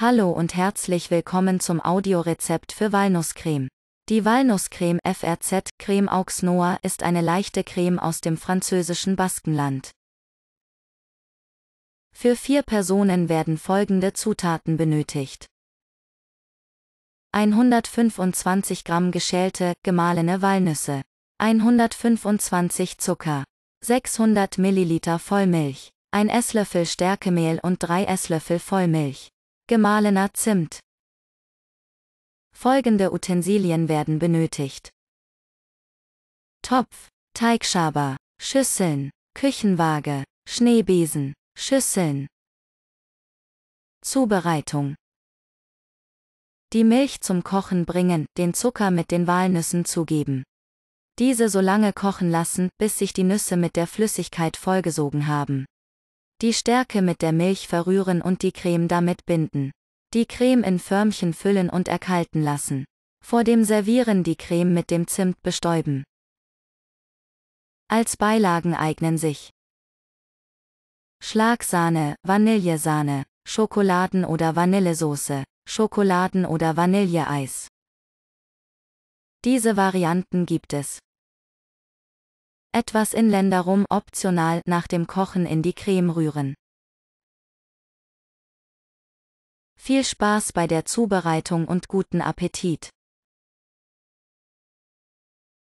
Hallo und herzlich willkommen zum Audiorezept für Walnusscreme. Die Walnusscreme FRZ Creme aux Noir ist eine leichte Creme aus dem französischen Baskenland. Für vier Personen werden folgende Zutaten benötigt. 125 Gramm geschälte, gemahlene Walnüsse. 125 Zucker. 600 Milliliter Vollmilch. Ein Esslöffel Stärkemehl und drei Esslöffel Vollmilch gemahlener Zimt. Folgende Utensilien werden benötigt. Topf, Teigschaber, Schüsseln, Küchenwaage, Schneebesen, Schüsseln. Zubereitung. Die Milch zum Kochen bringen, den Zucker mit den Walnüssen zugeben. Diese so lange kochen lassen, bis sich die Nüsse mit der Flüssigkeit vollgesogen haben. Die Stärke mit der Milch verrühren und die Creme damit binden. Die Creme in Förmchen füllen und erkalten lassen. Vor dem Servieren die Creme mit dem Zimt bestäuben. Als Beilagen eignen sich Schlagsahne, Vanillesahne, Schokoladen- oder Vanillesoße, Schokoladen- oder Vanilleeis. Diese Varianten gibt es. Etwas Inländer rum optional nach dem Kochen in die Creme rühren. Viel Spaß bei der Zubereitung und guten Appetit!